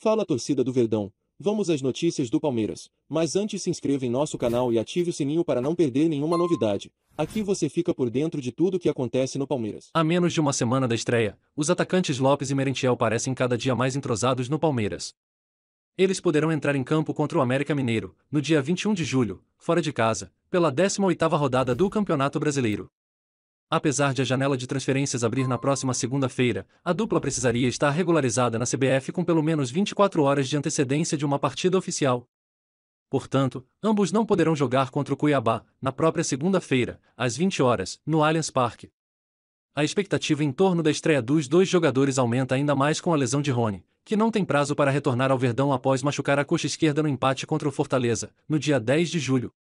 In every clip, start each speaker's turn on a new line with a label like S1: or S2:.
S1: Fala torcida do Verdão, vamos às notícias do Palmeiras, mas antes se inscreva em nosso canal e ative o sininho para não perder nenhuma novidade. Aqui você fica por dentro de tudo o que acontece no Palmeiras.
S2: A menos de uma semana da estreia, os atacantes Lopes e Merentiel parecem cada dia mais entrosados no Palmeiras. Eles poderão entrar em campo contra o América Mineiro, no dia 21 de julho, fora de casa, pela 18ª rodada do Campeonato Brasileiro. Apesar de a janela de transferências abrir na próxima segunda-feira, a dupla precisaria estar regularizada na CBF com pelo menos 24 horas de antecedência de uma partida oficial. Portanto, ambos não poderão jogar contra o Cuiabá, na própria segunda-feira, às 20 horas, no Allianz Parque. A expectativa em torno da estreia dos dois jogadores aumenta ainda mais com a lesão de Rony, que não tem prazo para retornar ao Verdão após machucar a coxa esquerda no empate contra o Fortaleza, no dia 10 de julho.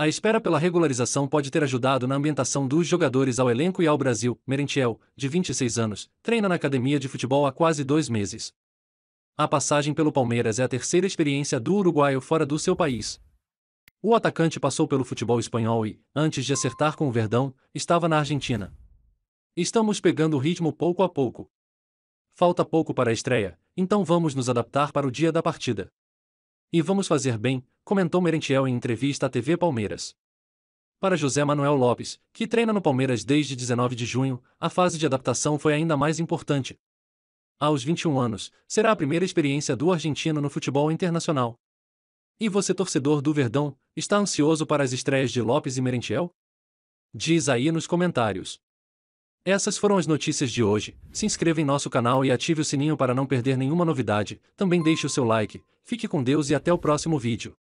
S2: A espera pela regularização pode ter ajudado na ambientação dos jogadores ao elenco e ao Brasil. Merentiel, de 26 anos, treina na academia de futebol há quase dois meses. A passagem pelo Palmeiras é a terceira experiência do uruguaio fora do seu país. O atacante passou pelo futebol espanhol e, antes de acertar com o Verdão, estava na Argentina. Estamos pegando o ritmo pouco a pouco. Falta pouco para a estreia, então vamos nos adaptar para o dia da partida. E vamos fazer bem, comentou Merentiel em entrevista à TV Palmeiras. Para José Manuel Lopes, que treina no Palmeiras desde 19 de junho, a fase de adaptação foi ainda mais importante. Aos 21 anos, será a primeira experiência do argentino no futebol internacional. E você, torcedor do Verdão, está ansioso para as estreias de Lopes e Merentiel? Diz aí nos comentários. Essas foram as notícias de hoje. Se inscreva em nosso canal e ative o sininho para não perder nenhuma novidade. Também deixe o seu like. Fique com Deus e até o próximo vídeo.